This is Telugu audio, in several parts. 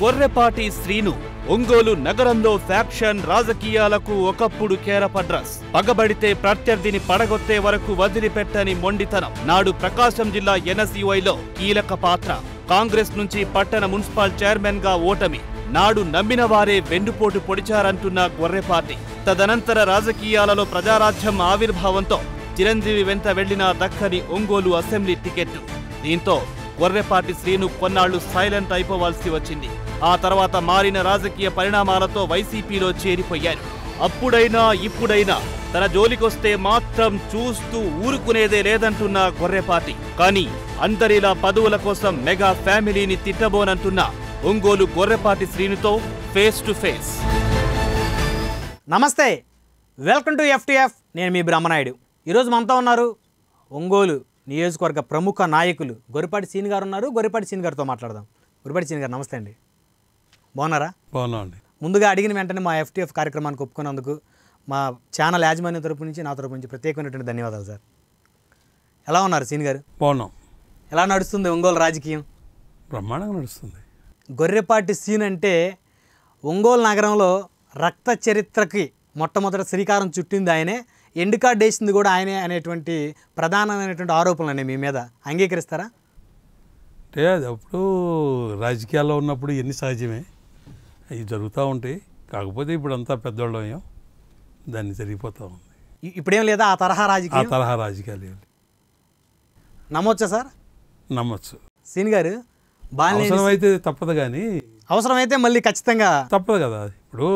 గొర్రెపాటి శ్రీను ఒంగోలు నగరంలో ఫ్యాక్షన్ రాజకీయాలకు ఒకప్పుడు కేరపడ్రస్ పగబడితే ప్రత్యర్థిని పడగొట్టే వరకు వదిలిపెట్టని మొండితనం నాడు ప్రకాశం జిల్లా ఎన్ఎస్యుఐలో కీలక పాత్ర కాంగ్రెస్ నుంచి పట్టణ మున్సిపల్ చైర్మన్ గా ఓటమి నాడు నమ్మిన వారే వెండుపోటు పొడిచారంటున్న గొర్రెపాటి తదనంతర రాజకీయాలలో ప్రజారాజ్యం ఆవిర్భావంతో చిరంజీవి వెంట వెళ్లిన దక్కని ఒంగోలు అసెంబ్లీ టికెట్ దీంతో గొర్రెపాటి శ్రీను కొన్నాళ్లు సైలెంట్ అయిపోవాల్సి వచ్చింది ఆ తర్వాత మారిన రాజకీయ పరిణామాలతో వైసీపీలో చేరిపోయారు అప్పుడైనా ఇప్పుడైనా తన జోలికొస్తే మాత్రం చూస్తూ ఊరుకునేదే లేదంటున్న గొర్రెపాటి కానీ అందరిలా పదవుల కోసం మెగా ఫ్యామిలీని తిట్టబోనంటున్న ఒంగోలు గొర్రెపాటి శ్రీనుతో ఫేస్ టు ఫేస్ నమస్తే వెల్కమ్ టు ఎఫ్టీఎఫ్ నేను మీ బ్రహ్మనాయుడు ఈరోజు మనతో ఉన్నారు ఒంగోలు నియోజకవర్గ ప్రముఖ నాయకులు గొర్రెపాటి సీన్ గారు ఉన్నారు గొర్రెపాటి సీన్ గారితో మాట్లాడదాం గొర్రెపాటి సీన్ గారు నమస్తే అండి బాగున్నారా అండి ముందుగా అడిగిన వెంటనే మా ఎఫ్టీఎఫ్ కార్యక్రమానికి ఒప్పుకున్నందుకు మా ఛానల్ యాజమాన్యం తరపు నుంచి నా తరపు నుంచి ప్రత్యేకమైనటువంటి ధన్యవాదాలు సార్ ఎలా ఉన్నారు సీన్ గారు బాగున్నాం ఎలా నడుస్తుంది ఒంగోలు రాజకీయం బ్రహ్మాండంగా నడుస్తుంది గొర్రెపాటి సీన్ అంటే ఒంగోలు నగరంలో రక్త చరిత్రకి మొట్టమొదటి శ్రీకారం చుట్టింది ఆయనే ఎండు కార్డు వేసింది కూడా ఆయనే అనేటువంటి ప్రధానమైనటువంటి ఆరోపణలు అనేవి మీ మీద అంగీకరిస్తారా అంటే అప్పుడు రాజకీయాల్లో ఉన్నప్పుడు ఎన్ని సహజమే అవి జరుగుతూ ఉంటాయి కాకపోతే ఇప్పుడు అంతా పెద్దోళ్ళమయం దాన్ని జరిగిపోతూ ఉంది ఇప్పుడేం లేదా ఆ తరహా రాజకీయ ఆ తరహా రాజకీయాలు ఏమి నమ్మొచ్చా సార్ నమ్మొచ్చు సీని గారు అవసరమైతే తప్పదు కానీ అవసరమైతే మళ్ళీ ఖచ్చితంగా తప్పదు కదా ఇప్పుడు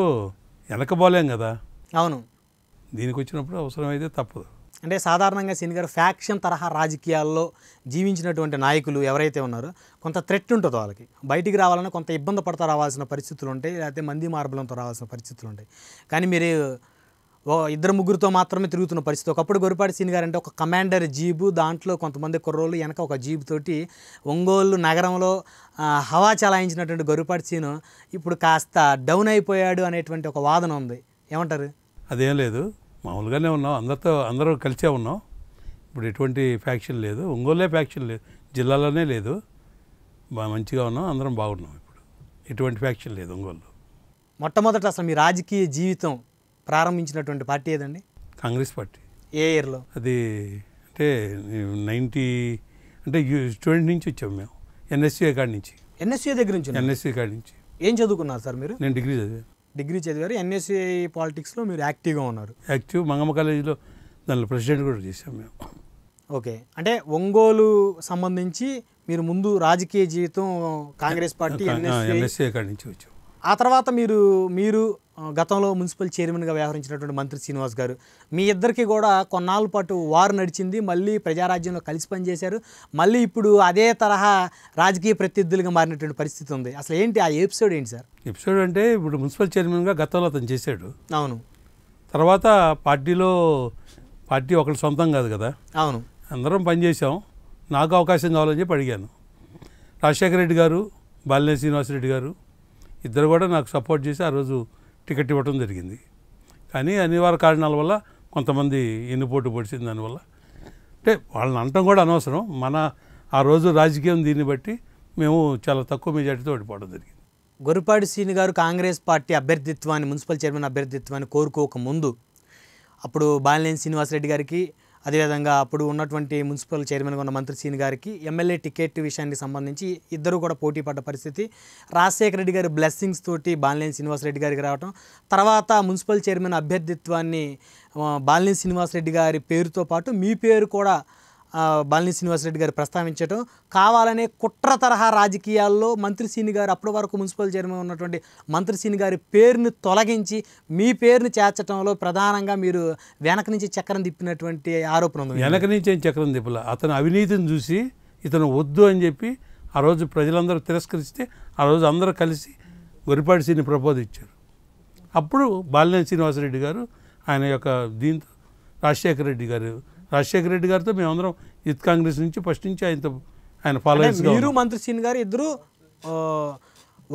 వెనకబోలేం కదా అవును దీనికి వచ్చినప్పుడు అవసరమైతే తప్పదు అంటే సాధారణంగా సీన్ గారు ఫ్యాక్షన్ తరహా రాజకీయాల్లో జీవించినటువంటి నాయకులు ఎవరైతే ఉన్నారో కొంత థ్రెట్ ఉంటుందో వాళ్ళకి బయటికి రావాలని కొంత ఇబ్బంది పడతా రావాల్సిన పరిస్థితులు ఉంటాయి లేకపోతే మంది మార్బలంతో రావాల్సిన పరిస్థితులు ఉంటాయి కానీ మీరు ఓ ఇద్దరు ముగ్గురితో మాత్రమే తిరుగుతున్న పరిస్థితి ఒకప్పుడు గొరిపాటి సీన్ గారు అంటే ఒక కమాండర్ జీబు దాంట్లో కొంతమంది కుర్రోళ్ళు వెనక ఒక జీబు తోటి ఒంగోలు నగరంలో హవా చలాయించినటువంటి గొరిపాటి సీను ఇప్పుడు కాస్త డౌన్ అయిపోయాడు అనేటువంటి ఒక వాదన ఉంది ఏమంటారు అదేం లేదు మామూలుగానే ఉన్నాం అందరితో అందరూ కలిసే ఉన్నాం ఇప్పుడు ఎటువంటి ఫ్యాక్షన్ లేదు ఒంగోలే ఫ్యాక్షన్ లేదు జిల్లాలోనే లేదు బాగా మంచిగా ఉన్నాం అందరం బాగున్నాం ఇప్పుడు ఎటువంటి ఫ్యాక్షన్ లేదు ఒంగోలు మొట్టమొదట అసలు మీ రాజకీయ జీవితం ప్రారంభించినటువంటి పార్టీ ఏదండి కాంగ్రెస్ పార్టీ ఏ ఇయర్లో అది అంటే నైంటీ అంటే స్టూడెంట్ నుంచి వచ్చాము మేము ఎన్ఎస్సీ కాడ నుంచి ఎన్ఎస్సీ దగ్గర నుంచి ఎన్ఎస్సీ కాడ నుంచి ఏం చదువుకున్నారు సార్ మీరు నేను డిగ్రీ చదివాను డిగ్రీ చదివారు ఎన్ఎస్ఏ పాలిటిక్స్లో మీరు యాక్టివ్గా ఉన్నారు యాక్టివ్ మంగమ్మ కాలేజీలో దానిలో ప్రెసిడెంట్ కూడా చేసాం మేము ఓకే అంటే ఒంగోలు సంబంధించి మీరు ముందు రాజకీయ జీవితం కాంగ్రెస్ పార్టీ ఎన్ఎస్సీ నుంచి వచ్చాం ఆ తర్వాత మీరు మీరు గతంలో మున్సిపల్ చైర్మన్గా వ్యవహరించినటువంటి మంత్రి శ్రీనివాస్ గారు మీ ఇద్దరికి కూడా కొన్నాళ్ళ పాటు వారు నడిచింది మళ్ళీ ప్రజారాజ్యంలో కలిసి పనిచేశారు మళ్ళీ ఇప్పుడు అదే తరహా రాజకీయ ప్రత్యర్థులుగా మారినటువంటి పరిస్థితి ఉంది అసలు ఏంటి ఆ ఎపిసోడ్ ఏంటి సార్ ఎపిసోడ్ అంటే ఇప్పుడు మున్సిపల్ చైర్మన్గా గతంలో అతను చేశాడు అవును తర్వాత పార్టీలో పార్టీ ఒకళ్ళు సొంతం కాదు కదా అవును అందరం పనిచేసాం నాకు అవకాశం కావాలని చెప్పి అడిగాను రాజశేఖర రెడ్డి గారు బాలినేని శ్రీనివాసరెడ్డి గారు ఇద్దరు కూడా నాకు సపోర్ట్ చేసి ఆ రోజు టికెట్ ఇవ్వడం జరిగింది కానీ అనివార్య కారణాల వల్ల కొంతమంది ఎన్నిపోటు పొడిచింది దానివల్ల అంటే వాళ్ళని అనటం కూడా అనవసరం మన ఆ రోజు రాజకీయం దీన్ని బట్టి మేము చాలా తక్కువ మెజార్టీతో ఓడిపోవడం జరిగింది గొరుపాడి శ్రీని గారు కాంగ్రెస్ పార్టీ అభ్యర్థిత్వాన్ని మున్సిపల్ చైర్మన్ అభ్యర్థిత్వాన్ని కోరుకోక ముందు అప్పుడు బాలినేని శ్రీనివాసరెడ్డి గారికి అదేవిధంగా అప్పుడు ఉన్నటువంటి మున్సిపల్ చైర్మన్గా ఉన్న మంత్రి సీని గారికి ఎమ్మెల్యే టికెట్ విషయానికి సంబంధించి ఇద్దరు కూడా పోటీ పడ్డ పరిస్థితి రాజశేఖర రెడ్డి గారి బ్లెస్సింగ్స్ తోటి బాలినేని శ్రీనివాసరెడ్డి గారికి రావటం తర్వాత మున్సిపల్ చైర్మన్ అభ్యర్థిత్వాన్ని బాలినేని శ్రీనివాసరెడ్డి గారి పేరుతో పాటు మీ పేరు కూడా బాలిని శ్రీనివాసరెడ్డి గారు ప్రస్తావించడం కావాలనే కుట్ర తరహా రాజకీయాల్లో మంత్రి సీని గారు అప్పటి వరకు మున్సిపల్ చైర్మన్ ఉన్నటువంటి మంత్రి సీని గారి పేరును తొలగించి మీ పేరును చేర్చడంలో ప్రధానంగా మీరు వెనక నుంచి చక్రం తిప్పినటువంటి ఆరోపణ ఉంది వెనక నుంచి చక్రం తిప్పల అతను అవినీతిని చూసి ఇతను వద్దు అని చెప్పి ఆ రోజు ప్రజలందరూ తిరస్కరిస్తే ఆ రోజు అందరూ కలిసి గొరిపాటి సీని ప్రపోజ్ ఇచ్చారు అప్పుడు బాలినేని శ్రీనివాసరెడ్డి గారు ఆయన యొక్క దీంతో రాజశేఖర రెడ్డి గారు రాజశేఖర రెడ్డి గారితో మేమందరం యూత్ కాంగ్రెస్ నుంచి ఫస్ట్ నుంచి ఆయనతో ఆయన ఫాలోవర్స్ మీరు మంత్రి సీన్ గారు ఇద్దరు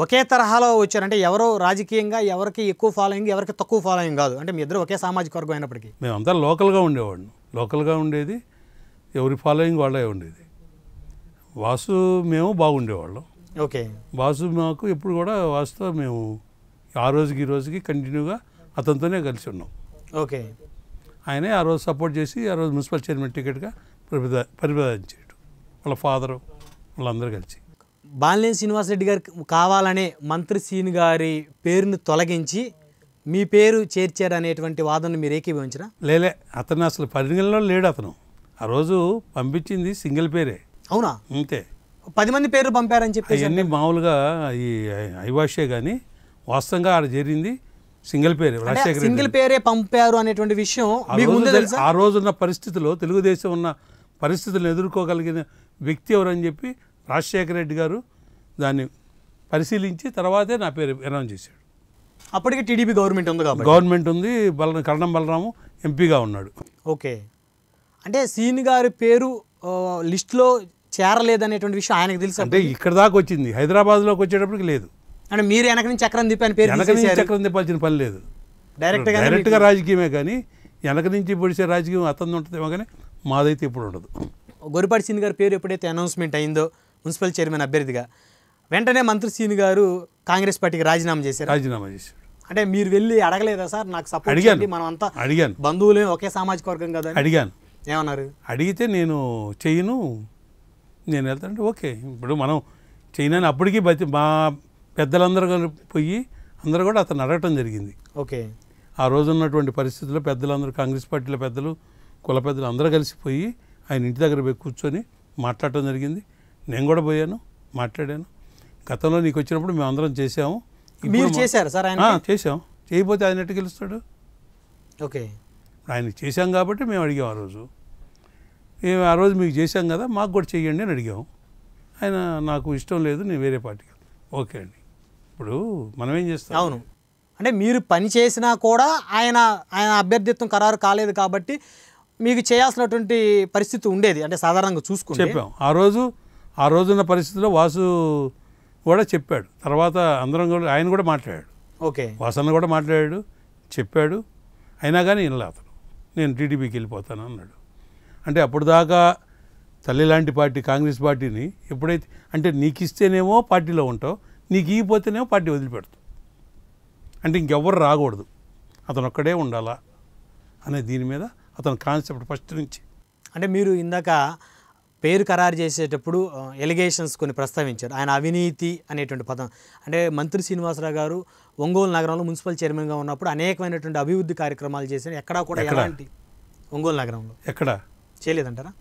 ఒకే తరహాలో వచ్చారంటే ఎవరో రాజకీయంగా ఎవరికి ఎక్కువ ఫాలోయింగ్ ఎవరికి తక్కువ ఫాలోయింగ్ కాదు అంటే మీ ఇద్దరు ఒకే సామాజిక వర్గం అయినప్పటికీ మేమంతా లోకల్గా ఉండేవాడిని లోకల్గా ఉండేది ఎవరి ఫాలోయింగ్ వాళ్ళే ఉండేది వాసు మేము బాగుండేవాళ్ళం ఓకే వాసు మాకు ఎప్పుడు కూడా వాసుతో మేము ఆ రోజుకి ఈ రోజుకి కంటిన్యూగా అతనితోనే కలిసి ఉన్నాం ఓకే ఆయనే ఆ రోజు సపోర్ట్ చేసి ఆ రోజు మున్సిపల్ చైర్మన్ టికెట్గా పరిపద పరిపాదన వాళ్ళ ఫాదరు వాళ్ళందరూ కలిసి బాలినేని శ్రీనివాసరెడ్డి గారు కావాలనే మంత్రి సీన్ గారి పేరును తొలగించి మీ పేరు చేర్చారు అనేటువంటి వాదనను మీరు ఏకీభవించరా లేలే అతను అసలు పరిగణలో లేడు అతను ఆ రోజు పంపించింది సింగిల్ పేరే అవునా అంతే పది మంది పేరు పంపారని చెప్పి అన్నీ మామూలుగా ఈ ఐవాషే కానీ వాస్తవంగా ఆడ జరిగింది సింగిల్ పేరు రాజశేఖర సింగిల్ పేరే పంపారు అనేటువంటి విషయం మీకు ముందే తెలుసా ఆ రోజున్న పరిస్థితుల్లో తెలుగుదేశం ఉన్న పరిస్థితులను ఎదుర్కోగలిగిన వ్యక్తి ఎవరని చెప్పి రాజశేఖర రెడ్డి గారు దాన్ని పరిశీలించి తర్వాతే నా పేరు అనౌన్స్ చేశాడు అప్పటికి టీడీపీ గవర్నమెంట్ ఉంది కాబట్టి గవర్నమెంట్ ఉంది బల కరణం బలరాము ఎంపీగా ఉన్నాడు ఓకే అంటే సీని గారి పేరు లిస్ట్లో చేరలేదనేటువంటి విషయం ఆయనకు తెలుసు అంటే ఇక్కడ దాకా వచ్చింది హైదరాబాద్లోకి వచ్చేటప్పటికి లేదు అంటే మీరు వెనక నుంచి చక్రం తిప్పని పేరు వెనక నుంచి చక్రం తిప్పాల్సిన పని లేదు డైరెక్ట్గా డైరెక్ట్గా రాజకీయమే కానీ వెనక నుంచి పొడిచే రాజకీయం అతను ఉంటుందేమో కానీ మాదైతే ఇప్పుడు ఉండదు గురిపాటి సీని గారి పేరు ఎప్పుడైతే అనౌన్స్మెంట్ అయిందో మున్సిపల్ చైర్మన్ అభ్యర్థిగా వెంటనే మంత్రి సీన్ గారు కాంగ్రెస్ పార్టీకి రాజీనామా చేశారు రాజీనామా చేశారు అంటే మీరు వెళ్ళి అడగలేదా సార్ నాకు సపోర్ట్ అడిగాను మనం అంతా అడిగాను బంధువులే ఒకే సామాజిక వర్గం కదా అడిగాను ఏమన్నారు అడిగితే నేను చేయను నేను వెళ్తానంటే ఓకే ఇప్పుడు మనం చేయనని అప్పటికీ మా పెద్దలందరూ కలిపి పోయి అందరూ కూడా అతను అడగటం జరిగింది ఓకే ఆ రోజు ఉన్నటువంటి పరిస్థితుల్లో పెద్దలందరూ కాంగ్రెస్ పార్టీల పెద్దలు కుల పెద్దలు అందరూ కలిసిపోయి ఆయన ఇంటి దగ్గర పోయి కూర్చొని మాట్లాడటం జరిగింది నేను కూడా పోయాను మాట్లాడాను గతంలో నీకు వచ్చినప్పుడు మేము అందరం చేసాము మీరు చేశారు సార్ ఆయన చేసాం చేయకపోతే ఆయన ఎట్టు గెలుస్తాడు ఓకే ఆయన చేశాం కాబట్టి మేము అడిగాం ఆ రోజు మేము ఆ రోజు మీకు చేశాం కదా మాకు కూడా చేయండి అని అడిగాము ఆయన నాకు ఇష్టం లేదు నేను వేరే పార్టీకి ఓకే అండి ఇప్పుడు మనం ఏం చేస్తాం అవును అంటే మీరు పని చేసినా కూడా ఆయన ఆయన అభ్యర్థిత్వం ఖరారు కాలేదు కాబట్టి మీకు చేయాల్సినటువంటి పరిస్థితి ఉండేది అంటే సాధారణంగా చూసుకుని చెప్పాం ఆ రోజు ఆ రోజున్న పరిస్థితిలో వాసు కూడా చెప్పాడు తర్వాత అందరం కూడా ఆయన కూడా మాట్లాడాడు ఓకే వాసన్న కూడా మాట్లాడాడు చెప్పాడు అయినా కానీ ఇలా అతను నేను టీడీపీకి వెళ్ళిపోతాను అన్నాడు అంటే అప్పుడు దాకా తల్లి లాంటి పార్టీ కాంగ్రెస్ పార్టీని ఎప్పుడైతే అంటే నీకు ఇస్తేనేమో పార్టీలో ఉంటావు నీకు ఈపోతేనేమో పార్టీ వదిలిపెడతాం అంటే ఇంకెవ్వరు రాకూడదు అతను ఒక్కడే ఉండాలా అనే దీని మీద అతను కాన్సెప్ట్ ఫస్ట్ నుంచి అంటే మీరు ఇందాక పేరు ఖరారు చేసేటప్పుడు ఎలిగేషన్స్ కొన్ని ప్రస్తావించారు ఆయన అవినీతి అనేటువంటి పదం అంటే మంత్రి శ్రీనివాసరావు గారు ఒంగోలు నగరంలో మున్సిపల్ చైర్మన్గా ఉన్నప్పుడు అనేకమైనటువంటి అభివృద్ధి కార్యక్రమాలు చేశారు ఎక్కడా కూడా ఎలాంటి ఒంగోలు నగరంలో ఎక్కడ చేయలేదంటారా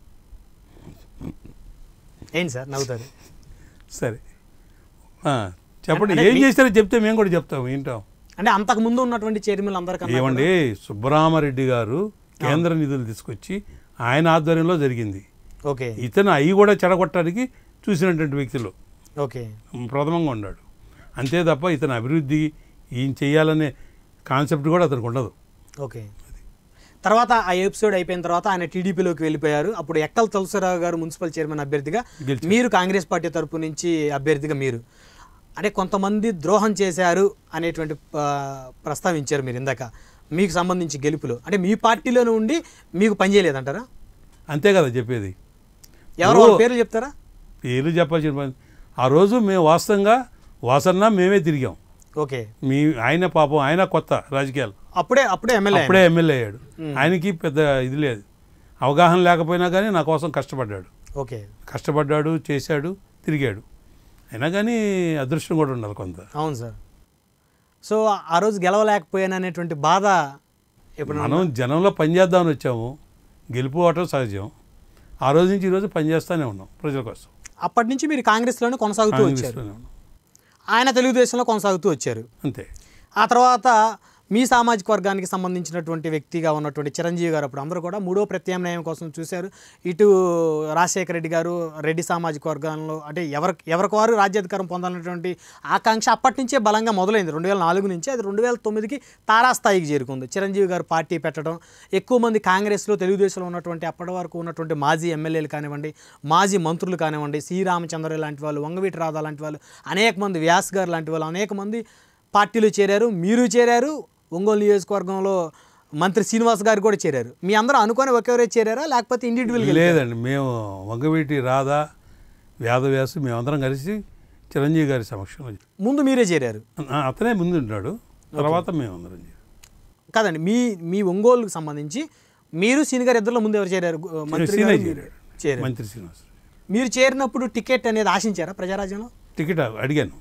ఏంటి సార్ నవ్వుతారు సరే చెప్పండి ఏం చేశారో చెప్తే మేము కూడా చెప్తాం ఏంటో అంటే అంతకు ముందు ఉన్నటువంటి చైర్మన్ అందరికీ ఏమండి సుబ్బరామరెడ్డి గారు కేంద్ర నిధులు తీసుకొచ్చి ఆయన ఆధ్వర్యంలో జరిగింది ఓకే ఇతను అవి కూడా చెడగొట్టడానికి చూసినటువంటి వ్యక్తులు ఓకే ప్రథమంగా ఉన్నాడు అంతే తప్ప ఇతను అభివృద్ధి ఈయన చేయాలనే కాన్సెప్ట్ కూడా అతనికి ఉండదు ఓకే తర్వాత ఆ ఎపిసోడ్ అయిపోయిన తర్వాత ఆయన టీడీపీలోకి వెళ్ళిపోయారు అప్పుడు ఎక్కల తులసరావు గారు మున్సిపల్ చైర్మన్ అభ్యర్థిగా మీరు కాంగ్రెస్ పార్టీ తరపు నుంచి అభ్యర్థిగా మీరు అంటే కొంతమంది ద్రోహం చేశారు అనేటువంటి ప్రస్తావించారు మీరు ఇందాక మీకు సంబంధించి గెలుపులో అంటే మీ పార్టీలోనే ఉండి మీకు పనిచేయలేదంటారా అంతే కదా చెప్పేది ఎవరో పేర్లు చెప్తారా పేర్లు చెప్పాల్సిన పని ఆ రోజు మేము వాస్తవంగా వాసన్న మేమే తిరిగాం ఓకే మీ ఆయన పాపం ఆయన కొత్త రాజకీయాలు అప్పుడే అప్పుడే ఎమ్మెల్యే అప్పుడే ఎమ్మెల్యే అయ్యాడు ఆయనకి పెద్ద ఇది లేదు అవగాహన లేకపోయినా కానీ నా కోసం కష్టపడ్డాడు ఓకే కష్టపడ్డాడు చేశాడు తిరిగాడు అయినా కానీ అదృష్టం కూడా ఉండాలి కొంత అవును సార్ సో ఆ రోజు గెలవలేకపోయాను అనేటువంటి బాధ ఇప్పుడు మనం జనంలో పనిచేద్దామని వచ్చాము గెలుపు అవటం సహజం ఆ రోజు నుంచి ఈరోజు పనిచేస్తూనే ఉన్నాం ప్రజల కోసం అప్పటి నుంచి మీరు కాంగ్రెస్లోనే కొనసాగుతూ వచ్చారు ఆయన తెలుగుదేశంలో కొనసాగుతూ వచ్చారు అంతే ఆ తర్వాత మీ సామాజిక వర్గానికి సంబంధించినటువంటి వ్యక్తిగా ఉన్నటువంటి చిరంజీవి గారు అప్పుడు అందరూ కూడా మూడో ప్రత్యామ్నాయం కోసం చూశారు ఇటు రాజశేఖర రెడ్డి గారు రెడ్డి సామాజిక వర్గంలో అంటే ఎవరి ఎవరికి వారు రాజ్యాధికారం పొందాలన్నటువంటి ఆకాంక్ష అప్పటి నుంచే బలంగా మొదలైంది రెండు వేల నాలుగు నుంచి అది రెండు వేల తొమ్మిదికి తారాస్థాయికి చేరుకుంది చిరంజీవి గారు పార్టీ పెట్టడం ఎక్కువ మంది కాంగ్రెస్లో తెలుగుదేశంలో ఉన్నటువంటి అప్పటి వరకు ఉన్నటువంటి మాజీ ఎమ్మెల్యేలు కానివ్వండి మాజీ మంత్రులు కానివ్వండి శ్రీరామచంద్ర లాంటి వాళ్ళు వంగవీటి రాధా లాంటి వాళ్ళు అనేక మంది వ్యాస్ గారు లాంటి వాళ్ళు అనేక మంది పార్టీలు చేరారు మీరు చేరారు ఒంగోలు నియోజకవర్గంలో మంత్రి శ్రీనివాస్ గారు కూడా చేరారు మీ అందరూ అనుకొని ఒకేవరే చేరారా లేకపోతే ఇండివిజువల్గా లేదండి మేము వంగవీటి రాధా వ్యాధవ్యాసు మేమందరం కలిసి చిరంజీవి గారి సమక్షంలో ముందు మీరే చేరారు అతనే ముందు ఉంటాడు తర్వాత మేమందరం చేరాం కాదండి మీ మీ ఒంగోలుకు సంబంధించి మీరు శ్రీని గారు ఇద్దరు ముందు ఎవరు చేరారు మంత్రి చేరారు మంత్రి శ్రీనివాస్ మీరు చేరినప్పుడు టికెట్ అనేది ఆశించారా ప్రజారాజ్యంలో టికెట్ అడిగాను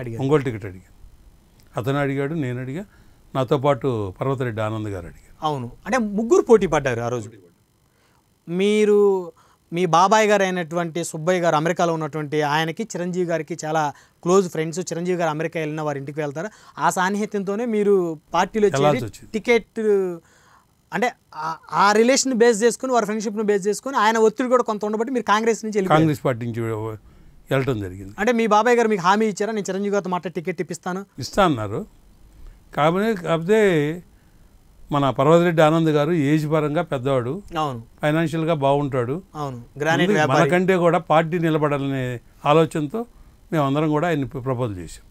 అడిగాను ఒంగోలు టికెట్ అడిగాను అతను అడిగాడు నేను అడిగా నాతో పాటు పర్వతరెడ్డి ఆనంద్ గారు అడిగారు అవును అంటే ముగ్గురు పోటీ పడ్డారు ఆ రోజు మీరు మీ బాబాయ్ గారు అయినటువంటి సుబ్బయ్య గారు అమెరికాలో ఉన్నటువంటి ఆయనకి చిరంజీవి గారికి చాలా క్లోజ్ ఫ్రెండ్స్ చిరంజీవి గారు అమెరికా వెళ్ళిన వారి ఇంటికి వెళ్తారు ఆ సాన్నిహిత్యంతోనే మీరు పార్టీలో టికెట్ అంటే ఆ రిలేషన్ బేస్ చేసుకుని వారి ఫ్రెండ్షిప్ను బేస్ చేసుకుని ఆయన ఒత్తిడి కూడా కొంత ఉండబట్టి మీరు కాంగ్రెస్ నుంచి కాంగ్రెస్ పార్టీ నుంచి వెళ్ళడం జరిగింది అంటే మీ బాబాయ్ గారు మీకు హామీ ఇచ్చారా నేను చిరంజీవి గారితో మాట టికెట్ ఇప్పిస్తాను ఇస్తా అన్నారు కాబట్టి కాకపోతే మన పర్వతరెడ్డి ఆనంద్ గారు ఏజ్ పరంగా పెద్దవాడు అవును ఫైనాన్షియల్గా బాగుంటాడు అవును మనకంటే కూడా పార్టీ నిలబడాలనే ఆలోచనతో మేమందరం కూడా ఆయన ప్రపోజ్ చేసాం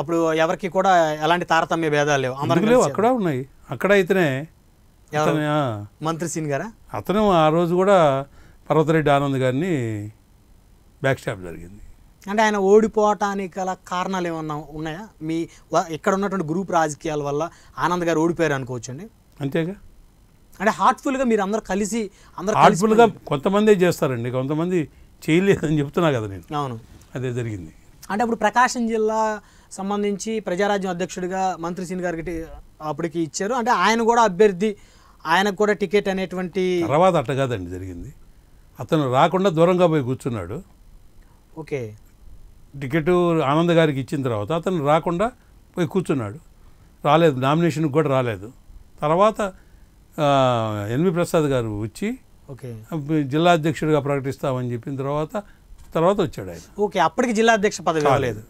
అప్పుడు ఎవరికి కూడా ఎలాంటి తారతమ్య భేదాలు లేవు అందరికీ లేవు అక్కడ ఉన్నాయి అక్కడ అయితేనే మంత్రి సీన్ గారా అతను ఆ రోజు కూడా పర్వతరెడ్డి ఆనంద్ గారిని బ్యాక్ స్టాప్ జరిగింది అంటే ఆయన ఓడిపోవటానికి గల కారణాలు ఏమన్నా ఉన్నాయా మీ ఇక్కడ ఉన్నటువంటి గ్రూప్ రాజకీయాల వల్ల ఆనంద్ గారు ఓడిపోయారు అనుకోవచ్చండి అంతేగా అంటే హార్ట్ఫుల్గా మీరు అందరు కలిసి అందరూ హార్ట్ఫుల్గా కొంతమంది చేస్తారండి కొంతమంది చేయలేదని చెప్తున్నా కదా నేను అవును అదే జరిగింది అంటే అప్పుడు ప్రకాశం జిల్లా సంబంధించి ప్రజారాజ్యం అధ్యక్షుడిగా మంత్రి సింగ్ గారికి అప్పటికి ఇచ్చారు అంటే ఆయన కూడా అభ్యర్థి ఆయనకు కూడా టికెట్ అనేటువంటి తర్వాత అట్ట కాదండి జరిగింది అతను రాకుండా దూరంగా పోయి కూర్చున్నాడు ఓకే టికెట్టు ఆనంద్ గారికి ఇచ్చిన తర్వాత అతను రాకుండా పోయి కూర్చున్నాడు రాలేదు నామినేషన్కి కూడా రాలేదు తర్వాత ఎన్వి ప్రసాద్ గారు వచ్చి ఓకే జిల్లా అధ్యక్షుడిగా ప్రకటిస్తామని చెప్పిన తర్వాత తర్వాత వచ్చాడు ఆయన ఓకే అప్పటికి జిల్లా అధ్యక్ష పదవి రాలేదు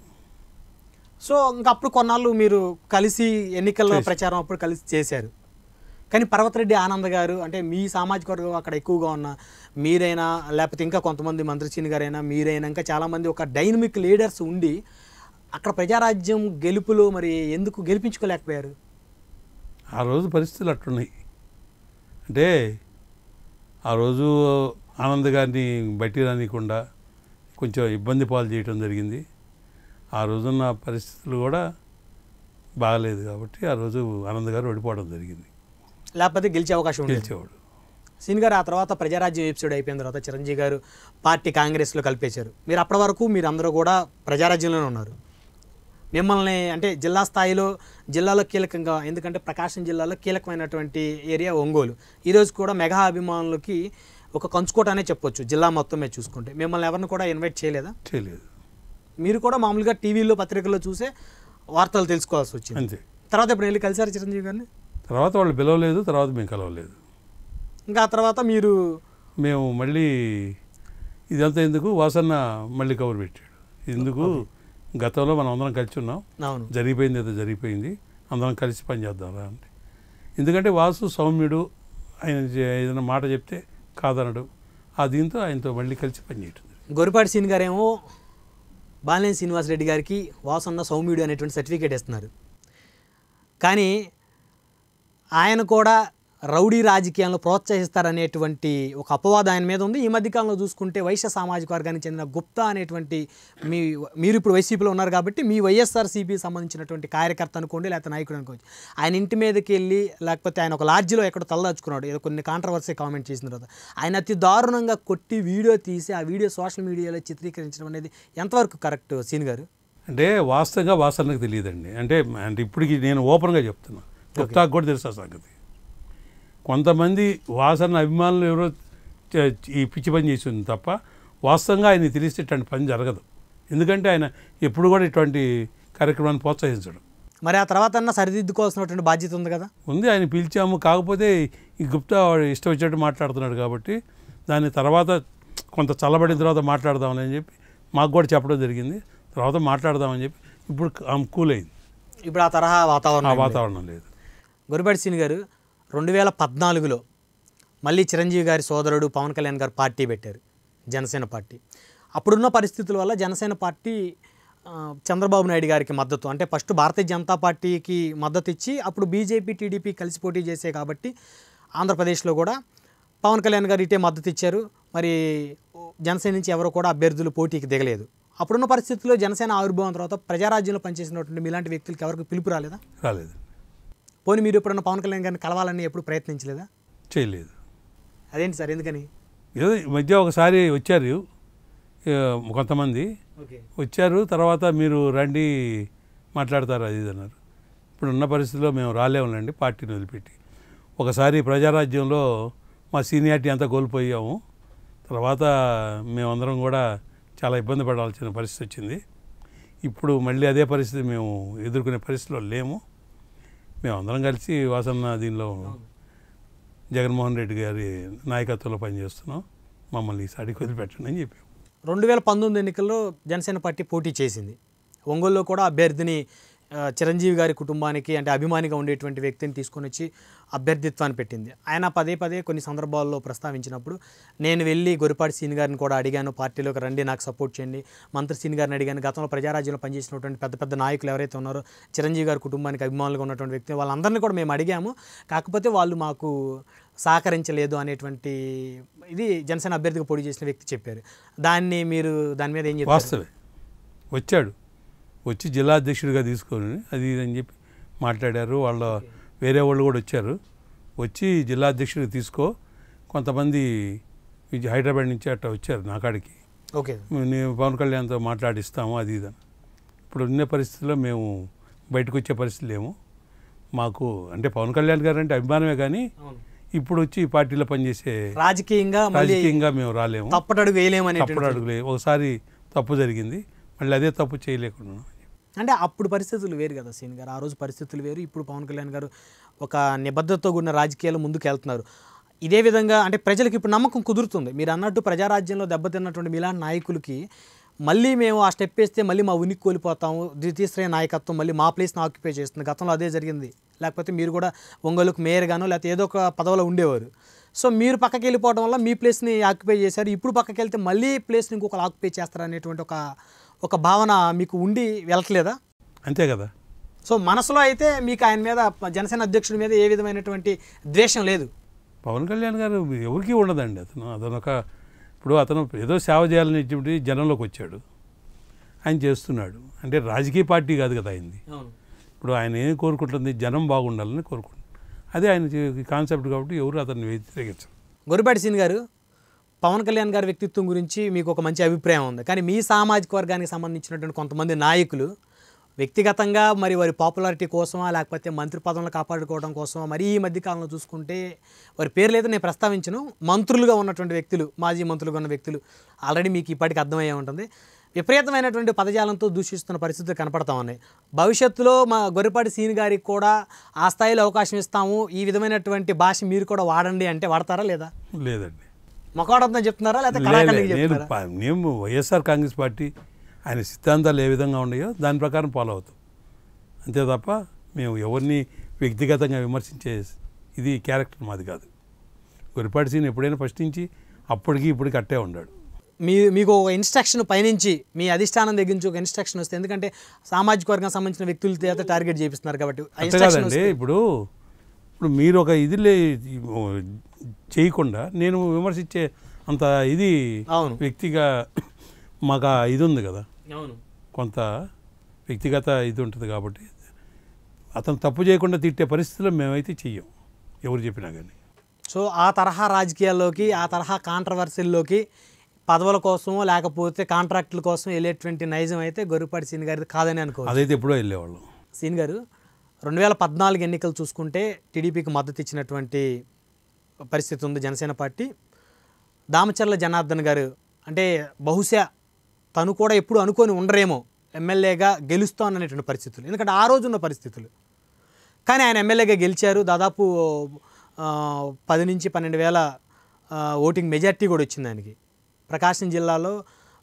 సో ఇంకప్పుడు కొన్నాళ్ళు మీరు కలిసి ఎన్నికల ప్రచారం అప్పుడు కలిసి చేశారు కానీ పర్వతరెడ్డి ఆనంద్ గారు అంటే మీ సామాజిక వర్గం అక్కడ ఎక్కువగా ఉన్న మీరైనా లేకపోతే ఇంకా కొంతమంది మంత్రిచీని గారైనా మీరైనా ఇంకా చాలామంది ఒక డైనమిక్ లీడర్స్ ఉండి అక్కడ ప్రజారాజ్యం గెలుపులో మరి ఎందుకు గెలిపించుకోలేకపోయారు ఆ రోజు పరిస్థితులు అట్లున్నాయి అంటే ఆ రోజు ఆనంద్ గారిని బట్టి రానికుండా కొంచెం ఇబ్బంది పాలు చేయటం జరిగింది ఆ రోజున్న పరిస్థితులు కూడా బాగలేదు కాబట్టి ఆ రోజు ఆనంద్ గారు ఓడిపోవడం జరిగింది లేకపోతే గెలిచే అవకాశం గెలిచేవాడు సీన్ గారు ఆ తర్వాత ప్రజారాజ్యం ఎపిసోడ్ అయిపోయిన తర్వాత చిరంజీవి గారు పార్టీ కాంగ్రెస్లో కలిపేశారు మీరు అప్పటి వరకు మీరు అందరూ కూడా ప్రజారాజ్యంలోనే ఉన్నారు మిమ్మల్ని అంటే జిల్లా స్థాయిలో జిల్లాలో కీలకంగా ఎందుకంటే ప్రకాశం జిల్లాలో కీలకమైనటువంటి ఏరియా ఒంగోలు ఈరోజు కూడా మెగా అభిమానులకి ఒక కంచుకోట అనే చెప్పొచ్చు జిల్లా మొత్తమే చూసుకుంటే మిమ్మల్ని ఎవరిని కూడా ఇన్వైట్ చేయలేదా చేయలేదు మీరు కూడా మామూలుగా టీవీలో పత్రికల్లో చూసే వార్తలు తెలుసుకోవాల్సి వచ్చింది తర్వాత ఇప్పుడు వెళ్ళి కలిసారు చిరంజీవి గారిని తర్వాత వాళ్ళు పిలవలేదు తర్వాత మేము కలవలేదు ఇంకా ఆ తర్వాత మీరు మేము మళ్ళీ ఇదంతా ఎందుకు వాసన్న మళ్ళీ కవర్ పెట్టాడు ఎందుకు గతంలో మనం అందరం కలిసి ఉన్నాం జరిగిపోయింది అయితే జరిగిపోయింది అందరం కలిసి పనిచేద్దాంరా అంటే ఎందుకంటే వాసు సౌమ్యుడు ఆయన ఏదైనా మాట చెప్తే కాదనడు ఆ దీంతో ఆయనతో మళ్ళీ కలిసి పనిచేయటం గొరిపాటి సీన్ గారేమో బాలినేని శ్రీనివాసరెడ్డి గారికి వాసన్న సౌమ్యుడు అనేటువంటి సర్టిఫికేట్ ఇస్తున్నారు కానీ ఆయన కూడా రౌడీ రాజకీయాలను ప్రోత్సహిస్తారనేటువంటి ఒక అపవాదం ఆయన మీద ఉంది ఈ మధ్యకాలంలో చూసుకుంటే వైశ్య సామాజిక వర్గానికి చెందిన గుప్తా అనేటువంటి మీ మీరు ఇప్పుడు వైసీపీలో ఉన్నారు కాబట్టి మీ వైఎస్ఆర్సీపీ సంబంధించినటువంటి కార్యకర్త అనుకోండి లేకపోతే నాయకుడు అనుకోండి ఆయన ఇంటి మీదకి వెళ్ళి లేకపోతే ఆయన ఒక లాడ్జిలో ఎక్కడ తలదాచుకున్నాడు ఏదో కొన్ని కాంట్రవర్సీ కామెంట్ చేసిన తర్వాత ఆయన అతి దారుణంగా కొట్టి వీడియో తీసి ఆ వీడియో సోషల్ మీడియాలో చిత్రీకరించడం అనేది ఎంతవరకు కరెక్ట్ సీన్ గారు అంటే వాస్తవంగా వాస్తవానికి తెలియదండి అంటే అంటే ఇప్పటికి నేను ఓపెన్గా చెప్తున్నాను గుప్తాకు కూడా తెలుసు ఆ సంగతి కొంతమంది వాసన అభిమానులు ఎవరో ఈ పిచ్చి పని చేసింది తప్ప వాస్తవంగా ఆయన తెలిస్తే ఇటువంటి పని జరగదు ఎందుకంటే ఆయన ఎప్పుడు కూడా ఇటువంటి కార్యక్రమాన్ని ప్రోత్సహించడం మరి ఆ తర్వాత అన్న సరిదిద్దుకోవాల్సినటువంటి బాధ్యత ఉంది కదా ఉంది ఆయన పిలిచాము కాకపోతే ఈ గుప్తా ఇష్టం వచ్చినట్టు మాట్లాడుతున్నాడు కాబట్టి దాని తర్వాత కొంత చల్లబడిన తర్వాత మాట్లాడదామని అని చెప్పి మాకు కూడా చెప్పడం జరిగింది తర్వాత మాట్లాడదామని చెప్పి ఇప్పుడు కూల్ అయింది ఇప్పుడు ఆ తరహా వాతావరణం వాతావరణం లేదు గురుబడి సీని గారు రెండు వేల పద్నాలుగులో మళ్ళీ చిరంజీవి గారి సోదరుడు పవన్ కళ్యాణ్ గారు పార్టీ పెట్టారు జనసేన పార్టీ అప్పుడున్న పరిస్థితుల వల్ల జనసేన పార్టీ చంద్రబాబు నాయుడు గారికి మద్దతు అంటే ఫస్ట్ భారతీయ జనతా పార్టీకి మద్దతు ఇచ్చి అప్పుడు బీజేపీ టీడీపీ కలిసి పోటీ చేసే కాబట్టి ఆంధ్రప్రదేశ్లో కూడా పవన్ కళ్యాణ్ గారు ఇటే మద్దతు ఇచ్చారు మరి జనసేన నుంచి ఎవరు కూడా అభ్యర్థులు పోటీకి దిగలేదు అప్పుడున్న పరిస్థితుల్లో జనసేన ఆవిర్భావం తర్వాత ప్రజారాజ్యంలో పనిచేసినటువంటి మీలాంటి వ్యక్తులకి ఎవరికి పిలుపు రాలేదా రాలేదు పోనీ మీరు ఎప్పుడన్నా పవన్ కళ్యాణ్ గారిని కలవాలని ఎప్పుడు ప్రయత్నించలేదా చేయలేదు అదేంటి సార్ ఎందుకని ఏదో ఈ మధ్య ఒకసారి వచ్చారు కొంతమంది వచ్చారు తర్వాత మీరు రండి మాట్లాడతారు అది అన్నారు ఇప్పుడు ఉన్న పరిస్థితిలో మేము రాలేములండి పార్టీని వదిలిపెట్టి ఒకసారి ప్రజారాజ్యంలో మా సీనియారిటీ అంతా కోల్పోయాము తర్వాత మేమందరం కూడా చాలా ఇబ్బంది పడాల్సిన పరిస్థితి వచ్చింది ఇప్పుడు మళ్ళీ అదే పరిస్థితి మేము ఎదుర్కొనే పరిస్థితిలో లేము మేమందరం కలిసి వాసన దీనిలో జగన్మోహన్ రెడ్డి గారి నాయకత్వంలో పనిచేస్తున్నాం మమ్మల్ని ఈసారికి వదిలిపెట్టండి అని చెప్పాము రెండు వేల పంతొమ్మిది ఎన్నికల్లో జనసేన పార్టీ పోటీ చేసింది ఒంగోలులో కూడా అభ్యర్థిని చిరంజీవి గారి కుటుంబానికి అంటే అభిమానిగా ఉండేటువంటి వ్యక్తిని తీసుకొని వచ్చి అభ్యర్థిత్వాన్ని పెట్టింది ఆయన పదే పదే కొన్ని సందర్భాల్లో ప్రస్తావించినప్పుడు నేను వెళ్ళి గొరిపాటి సీని గారిని కూడా అడిగాను పార్టీలోకి రండి నాకు సపోర్ట్ చేయండి మంత్రి సీని గారిని అడిగాను గతంలో ప్రజారాజ్యంలో పనిచేసినటువంటి పెద్ద పెద్ద నాయకులు ఎవరైతే ఉన్నారో చిరంజీవి గారి కుటుంబానికి అభిమానులుగా ఉన్నటువంటి వ్యక్తి వాళ్ళందరినీ కూడా మేము అడిగాము కాకపోతే వాళ్ళు మాకు సహకరించలేదు అనేటువంటి ఇది జనసేన అభ్యర్థిగా పోటీ చేసిన వ్యక్తి చెప్పారు దాన్ని మీరు దాని మీద ఏం చెప్పారు వచ్చాడు వచ్చి జిల్లా అధ్యక్షుడిగా తీసుకొని అది అని చెప్పి మాట్లాడారు వాళ్ళ వేరే వాళ్ళు కూడా వచ్చారు వచ్చి జిల్లా అధ్యక్షుడికి తీసుకో కొంతమంది హైదరాబాద్ నుంచి అట్ట వచ్చారు నా కాడికి ఓకే నేను పవన్ కళ్యాణ్తో మాట్లాడిస్తాము అది ఇది ఇప్పుడు ఉన్న పరిస్థితుల్లో మేము బయటకు వచ్చే పరిస్థితి లేము మాకు అంటే పవన్ కళ్యాణ్ గారు అంటే అభిమానమే కానీ ఇప్పుడు వచ్చి ఈ పార్టీలో పనిచేసే రాజకీయంగా రాజకీయంగా మేము రాలేము తప్పటడుగు వేయలేము తప్పటడుగు ఒకసారి తప్పు జరిగింది మళ్ళీ అదే తప్పు చేయలేకుండా అంటే అప్పుడు పరిస్థితులు వేరు కదా సీన్ గారు ఆ రోజు పరిస్థితులు వేరు ఇప్పుడు పవన్ కళ్యాణ్ గారు ఒక నిబద్ధతతో కూడిన రాజకీయాలు ముందుకు వెళ్తున్నారు ఇదే విధంగా అంటే ప్రజలకు ఇప్పుడు నమ్మకం కుదురుతుంది మీరు అన్నట్టు ప్రజారాజ్యంలో దెబ్బతిన్నటువంటి మీలాంటి నాయకులకి మళ్ళీ మేము ఆ స్టెప్ వేస్తే మళ్ళీ మా ఉనికి కోల్పోతాము ద్వితీయశ్రేయ నాయకత్వం మళ్ళీ మా ప్లేస్ని ఆక్యుపై చేస్తుంది గతంలో అదే జరిగింది లేకపోతే మీరు కూడా ఒంగోలుకు మేయర్గాను లేకపోతే ఏదో ఒక పదవిలో ఉండేవారు సో మీరు పక్కకి వెళ్ళిపోవడం వల్ల మీ ప్లేస్ని ఆక్యుపై చేశారు ఇప్పుడు పక్కకి వెళ్తే మళ్ళీ ప్లేస్ని ఇంకొకరు ఆక్యుపై చేస్తారనేటువంటి ఒక ఒక భావన మీకు ఉండి వెళ్ళట్లేదా అంతే కదా సో మనసులో అయితే మీకు ఆయన మీద జనసేన అధ్యక్షుడి మీద ఏ విధమైనటువంటి ద్వేషం లేదు పవన్ కళ్యాణ్ గారు ఎవరికి ఉండదండి అతను అతను ఒక ఇప్పుడు అతను ఏదో సేవ చేయాలనేటువంటి జనంలోకి వచ్చాడు ఆయన చేస్తున్నాడు అంటే రాజకీయ పార్టీ కాదు కదా ఆయనది ఇప్పుడు ఆయన ఏం కోరుకుంటుంది జనం బాగుండాలని కోరుకుంటుంది అదే ఆయన కాన్సెప్ట్ కాబట్టి ఎవరు అతన్ని వ్యతిరేకించారు గొరిపాటి సీన్ గారు పవన్ కళ్యాణ్ గారి వ్యక్తిత్వం గురించి మీకు ఒక మంచి అభిప్రాయం ఉంది కానీ మీ సామాజిక వర్గానికి సంబంధించినటువంటి కొంతమంది నాయకులు వ్యక్తిగతంగా మరి వారి పాపులారిటీ కోసమా లేకపోతే మంత్రి పదవులను కాపాడుకోవడం కోసమా మరి ఈ మధ్య కాలంలో చూసుకుంటే వారి పేర్లు అయితే నేను ప్రస్తావించను మంత్రులుగా ఉన్నటువంటి వ్యక్తులు మాజీ మంత్రులుగా ఉన్న వ్యక్తులు ఆల్రెడీ మీకు ఇప్పటికి అర్థమయ్యే ఉంటుంది విపరీతమైనటువంటి పదజాలంతో దూషిస్తున్న పరిస్థితులు కనపడతా ఉన్నాయి భవిష్యత్తులో మా గొర్రెపాటి సీని గారికి కూడా ఆ స్థాయిలో అవకాశం ఇస్తాము ఈ విధమైనటువంటి భాష మీరు కూడా వాడండి అంటే వాడతారా లేదా లేదండి మొకాడొద్దని చెప్తున్నారా లేకపోతే నేను వైఎస్ఆర్ కాంగ్రెస్ పార్టీ ఆయన సిద్ధాంతాలు ఏ విధంగా ఉన్నాయో దాని ప్రకారం ఫాలో అవుతాం అంతే తప్ప మేము ఎవరిని వ్యక్తిగతంగా విమర్శించే ఇది క్యారెక్టర్ మాది కాదు గురిపాటి సీన్ ఎప్పుడైనా ఫస్ట్ నుంచి అప్పటికి ఇప్పటికి అట్టే ఉన్నాడు మీ మీకు ఒక ఇన్స్ట్రక్షన్ పైనుంచి మీ అధిష్టానం దగ్గరించి ఒక ఇన్స్ట్రక్షన్ వస్తే ఎందుకంటే సామాజిక వర్గం సంబంధించిన వ్యక్తుల చేత టార్గెట్ చేపిస్తున్నారు కాబట్టి ఇప్పుడు ఇప్పుడు మీరు ఒక ఇది చేయకుండా నేను విమర్శించే అంత ఇది అవును వ్యక్తిగా మాకు ఇది ఉంది కదా అవును కొంత వ్యక్తిగత ఇది ఉంటుంది కాబట్టి అతను తప్పు చేయకుండా తిట్టే పరిస్థితుల్లో మేమైతే చెయ్యం ఎవరు చెప్పినా కానీ సో ఆ తరహా రాజకీయాల్లోకి ఆ తరహా కాంట్రవర్సీల్లోకి పదవుల కోసం లేకపోతే కాంట్రాక్టుల కోసం వెళ్ళేటువంటి నైజం అయితే గొర్రెపాటి సీని గారి కాదని అనుకో అదైతే ఎప్పుడో వెళ్ళేవాళ్ళు సీని గారు రెండు వేల పద్నాలుగు ఎన్నికలు చూసుకుంటే టీడీపీకి మద్దతు ఇచ్చినటువంటి పరిస్థితి ఉంది జనసేన పార్టీ దామచర్ల జనార్దన్ గారు అంటే బహుశా తను కూడా ఎప్పుడు అనుకొని ఉండరేమో ఎమ్మెల్యేగా గెలుస్తాననేటువంటి పరిస్థితులు ఎందుకంటే ఆ రోజున్న పరిస్థితులు కానీ ఆయన ఎమ్మెల్యేగా గెలిచారు దాదాపు పది నుంచి పన్నెండు వేల ఓటింగ్ మెజార్టీ కూడా వచ్చింది ఆయనకి ప్రకాశం జిల్లాలో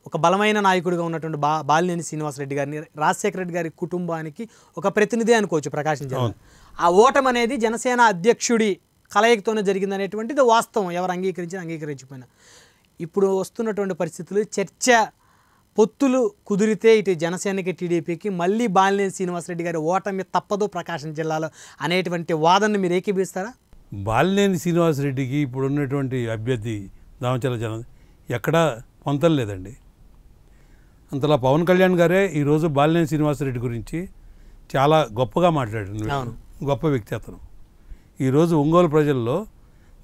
ఒక బలమైన నాయకుడిగా ఉన్నటువంటి బా బాలినేని శ్రీనివాసరెడ్డి గారిని రాజశేఖర రెడ్డి గారి కుటుంబానికి ఒక ప్రతినిధి అనుకోవచ్చు ప్రకాశం జిల్లా ఆ ఓటం అనేది జనసేన అధ్యక్షుడి కలయికతోనే జరిగింది అనేటువంటిది వాస్తవం ఎవరు అంగీకరించి అంగీకరించిపోయినా ఇప్పుడు వస్తున్నటువంటి పరిస్థితులు చర్చ పొత్తులు కుదిరితే ఇటు జనసేనకి టీడీపీకి మళ్ళీ బాలినేని శ్రీనివాసరెడ్డి గారి ఓటమి తప్పదు ప్రకాశం జిల్లాలో అనేటువంటి వాదనను మీరు ఏకీపిస్తారా బాలినేని శ్రీనివాసరెడ్డికి ఇప్పుడు ఉన్నటువంటి అభ్యర్థి దామచల జన ఎక్కడా పొంతం లేదండి అంతలా పవన్ కళ్యాణ్ గారే ఈరోజు బాలినేని శ్రీనివాసరెడ్డి గురించి చాలా గొప్పగా మాట్లాడారు గొప్ప వ్యక్తి అతను ఈరోజు ఒంగోలు ప్రజల్లో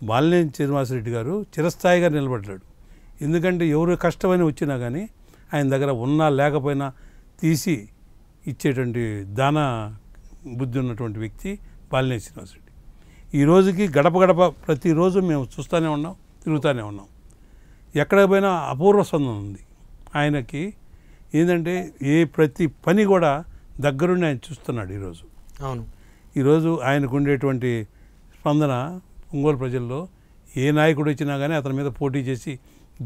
బాలినేని శ్రీనివాసరెడ్డి గారు చిరస్థాయిగా నిలబడ్డాడు ఎందుకంటే ఎవరు కష్టమైన వచ్చినా కానీ ఆయన దగ్గర ఉన్నా లేకపోయినా తీసి ఇచ్చేటువంటి దాన బుద్ధి ఉన్నటువంటి వ్యక్తి బాలినేని శ్రీనివాసరెడ్డి ఈ రోజుకి గడప గడప ప్రతిరోజు మేము చూస్తూనే ఉన్నాం తిరుగుతూనే ఉన్నాం ఎక్కడ పోయినా అపూర్వ స్పందన ఉంది ఆయనకి ఏంటంటే ఏ ప్రతి పని కూడా దగ్గరుండి ఆయన చూస్తున్నాడు ఈరోజు అవును ఈరోజు ఆయనకు ఉండేటువంటి స్పందన ఒంగోలు ప్రజల్లో ఏ నాయకుడు వచ్చినా కానీ అతని మీద పోటీ చేసి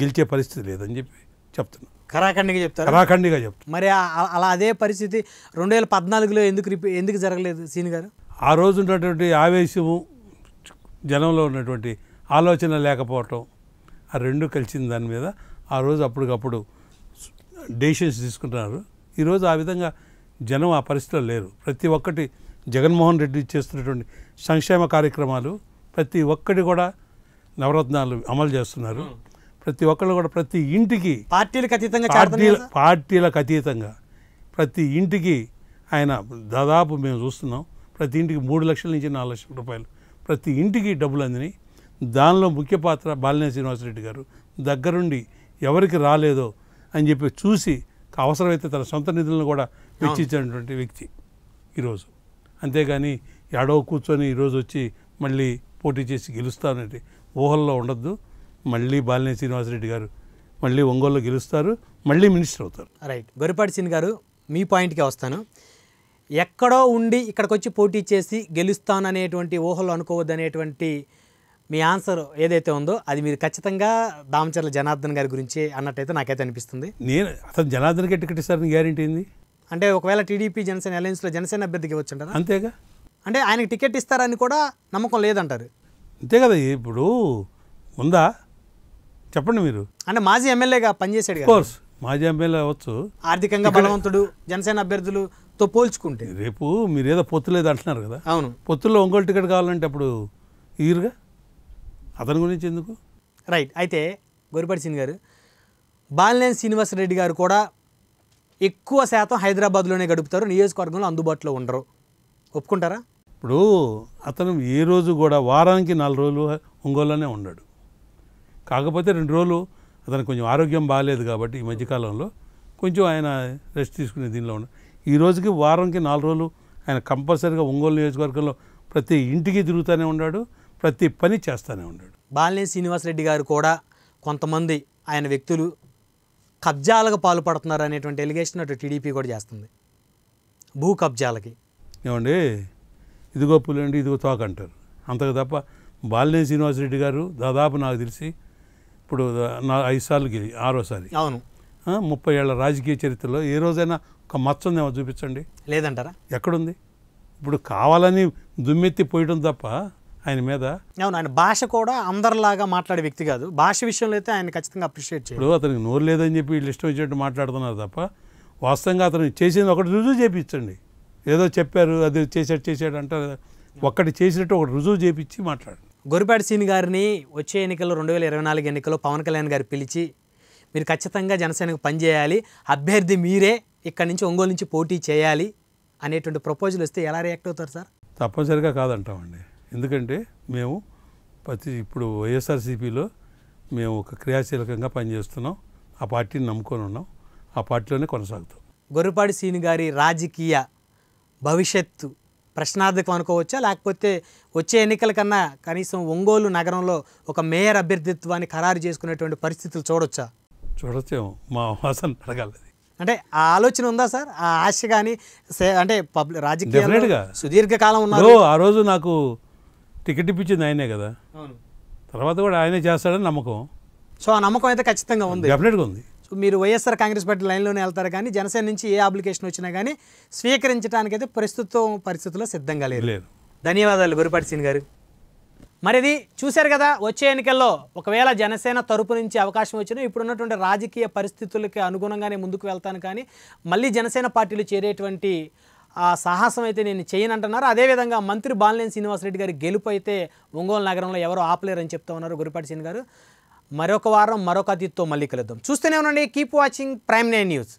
గెలిచే పరిస్థితి లేదని చెప్పి చెప్తున్నా కరాఖండిగా చెప్తారు కరాఖండిగా చెప్తాను మరి అలా అదే పరిస్థితి రెండు వేల పద్నాలుగులో ఎందుకు ఎందుకు జరగలేదు సీని గారు ఆ రోజు ఉన్నటువంటి ఆవేశము జనంలో ఉన్నటువంటి ఆలోచన లేకపోవటం ఆ రెండు కలిసిన దాని మీద ఆ రోజు అప్పటికప్పుడు డెసిషన్స్ తీసుకుంటున్నారు ఈరోజు ఆ విధంగా జనం ఆ పరిస్థితిలో లేరు ప్రతి ఒక్కటి జగన్మోహన్ రెడ్డి చేస్తున్నటువంటి సంక్షేమ కార్యక్రమాలు ప్రతి ఒక్కటి కూడా నవరత్నాలు అమలు చేస్తున్నారు ప్రతి ఒక్కళ్ళు కూడా ప్రతి ఇంటికి పార్టీలకు అతీతంగా పార్టీలకు అతీతంగా ప్రతి ఇంటికి ఆయన దాదాపు మేము చూస్తున్నాం ప్రతి ఇంటికి మూడు లక్షల నుంచి నాలుగు లక్షల రూపాయలు ప్రతి ఇంటికి డబ్బులు అందినాయి దానిలో ముఖ్య పాత్ర బాలినేని శ్రీనివాసరెడ్డి గారు దగ్గరుండి ఎవరికి రాలేదో అని చెప్పి చూసి అవసరమైతే తన సొంత నిధులను కూడా వెచ్చించినటువంటి వ్యక్తి ఈరోజు అంతేగాని ఎడవ కూర్చొని ఈరోజు వచ్చి మళ్ళీ పోటీ చేసి గెలుస్తానండి ఊహల్లో ఉండద్దు మళ్ళీ బాలినే శ్రీనివాసరెడ్డి గారు మళ్ళీ ఒంగోలులో గెలుస్తారు మళ్ళీ మినిస్టర్ అవుతారు రైట్ గొరిపాటి సింగ్ గారు మీ పాయింట్కే వస్తాను ఎక్కడో ఉండి ఇక్కడికి వచ్చి పోటీ చేసి గెలుస్తాననేటువంటి ఊహలు అనేటువంటి మీ ఆన్సర్ ఏదైతే ఉందో అది మీరు ఖచ్చితంగా దామచర్ల జనార్దన్ గారి గురించి అన్నట్టయితే నాకైతే అనిపిస్తుంది నేను అతను జనార్దన్ గారి టికెట్ ఇస్తారని గ్యారంటీ ఏంది అంటే ఒకవేళ టీడీపీ జనసేన అలయన్స్లో జనసేన అభ్యర్థికి వచ్చి ఉంటారు అంతేగా అంటే ఆయనకి టికెట్ ఇస్తారని కూడా నమ్మకం లేదంటారు అంతే కదా ఇప్పుడు ఉందా చెప్పండి మీరు అంటే మాజీ ఎమ్మెల్యేగా పనిచేశాడు కోర్స్ మాజీ ఎమ్మెల్యే అవ్వచ్చు ఆర్థికంగా బలవంతుడు జనసేన అభ్యర్థులతో పోల్చుకుంటే రేపు మీరు ఏదో లేదు అంటున్నారు కదా అవును పొత్తుల్లో ఒంగోలు టికెట్ కావాలంటే అప్పుడు ఈరుగా అతని గురించి ఎందుకు రైట్ అయితే గురిపడి సింగ్ గారు బాలినేని శ్రీనివాసరెడ్డి గారు కూడా ఎక్కువ శాతం హైదరాబాద్లోనే గడుపుతారు నియోజకవర్గంలో అందుబాటులో ఉండరు ఒప్పుకుంటారా ఇప్పుడు అతను ఏ రోజు కూడా వారానికి నాలుగు రోజులు ఒంగోలులోనే ఉన్నాడు కాకపోతే రెండు రోజులు అతను కొంచెం ఆరోగ్యం బాగాలేదు కాబట్టి ఈ మధ్యకాలంలో కొంచెం ఆయన రెస్ట్ తీసుకునే దీనిలో ఉన్నాడు ఈ రోజుకి వారానికి నాలుగు రోజులు ఆయన కంపల్సరీగా ఒంగోలు నియోజకవర్గంలో ప్రతి ఇంటికి తిరుగుతూనే ఉన్నాడు ప్రతి పని చేస్తూనే ఉన్నాడు బాలినేని శ్రీనివాసరెడ్డి గారు కూడా కొంతమంది ఆయన వ్యక్తులు కబ్జాలకు పాల్పడుతున్నారు అనేటువంటి ఎలిగేషన్ అటు టీడీపీ కూడా చేస్తుంది భూ కబ్జాలకి ఏమండి ఇదిగో పులండి ఇదిగో తోక అంటారు అంతకు తప్ప బాలినేని శ్రీనివాసరెడ్డి గారు దాదాపు నాకు తెలిసి ఇప్పుడు నా ఐదు సార్లు ఆరోసారి అవును ముప్పై ఏళ్ళ రాజకీయ చరిత్రలో ఏ రోజైనా ఒక మచ్చ ఏమో చూపించండి లేదంటారా ఎక్కడుంది ఇప్పుడు కావాలని దుమ్మెత్తి పోయడం తప్ప ఆయన మీద అవును ఆయన భాష కూడా అందరిలాగా మాట్లాడే వ్యక్తి కాదు భాష విషయంలో అయితే ఆయన ఖచ్చితంగా అప్రిషియేట్ చేయడు అతనికి నోరు లేదని చెప్పి వీళ్ళు ఇష్టం వచ్చినట్టు మాట్లాడుతున్నారు తప్ప వాస్తవంగా అతను చేసింది ఒకటి రుజువు చేపించండి ఏదో చెప్పారు అది చేశాడు చేశాడు అంటారు ఒక్కటి చేసినట్టు ఒకటి రుజువు చేపించి మాట్లాడు గొరిపాటి సీని గారిని వచ్చే ఎన్నికల్లో రెండు వేల ఇరవై నాలుగు ఎన్నికల్లో పవన్ కళ్యాణ్ గారు పిలిచి మీరు ఖచ్చితంగా జనసేనకు పనిచేయాలి అభ్యర్థి మీరే ఇక్కడ నుంచి ఒంగోలు నుంచి పోటీ చేయాలి అనేటువంటి ప్రపోజల్ వస్తే ఎలా రియాక్ట్ అవుతారు సార్ తప్పనిసరిగా కాదంటామండి ఎందుకంటే మేము ప్రతి ఇప్పుడు వైఎస్ఆర్సీపీలో మేము ఒక క్రియాశీలకంగా పనిచేస్తున్నాం ఆ పార్టీని నమ్ముకొని ఉన్నాం ఆ పార్టీలోనే కొనసాగుతాం గొర్రపాడి సీని గారి రాజకీయ భవిష్యత్తు ప్రశ్నార్థకం అనుకోవచ్చా లేకపోతే వచ్చే ఎన్నికల కన్నా కనీసం ఒంగోలు నగరంలో ఒక మేయర్ అభ్యర్థిత్వాన్ని ఖరారు చేసుకునేటువంటి పరిస్థితులు చూడొచ్చా చూడొచ్చే మా వాసన అడగాలి అంటే ఆ ఆలోచన ఉందా సార్ ఆ ఆశ కానీ అంటే పబ్లిక్ రాజకీయ సుదీర్ఘకాలం ఉన్నారు ఆ రోజు నాకు టికెట్ ఇప్పించింది ఆయనే కదా తర్వాత కూడా ఆయనే చేస్తాడని నమ్మకం సో ఆ నమ్మకం అయితే ఖచ్చితంగా ఉంది డెఫినెట్గా ఉంది సో మీరు వైఎస్ఆర్ కాంగ్రెస్ పార్టీ లైన్లోనే వెళ్తారు కానీ జనసేన నుంచి ఏ అప్లికేషన్ వచ్చినా కానీ స్వీకరించడానికి అయితే ప్రస్తుతం పరిస్థితుల్లో సిద్ధంగా లేదు లేదు ధన్యవాదాలు గురుపాటి సింగ్ గారు మరిది చూశారు కదా వచ్చే ఎన్నికల్లో ఒకవేళ జనసేన తరపు నుంచి అవకాశం వచ్చినా ఉన్నటువంటి రాజకీయ పరిస్థితులకి అనుగుణంగానే ముందుకు వెళ్తాను కానీ మళ్ళీ జనసేన పార్టీలు చేరేటువంటి ఆ సాహసం అయితే నేను చేయనంటున్నారు అదేవిధంగా మంత్రి బాలినేని శ్రీనివాసరెడ్డి గారి గెలుపు అయితే ఒంగోలు నగరంలో ఎవరు ఆపలేరని చెప్తా ఉన్నారు గురిపాటి సింగ్ గారు మరొక వారం మరొక అతిథితో మళ్ళీ కలుద్దాం చూస్తూనే ఉండండి keep watching prime nine news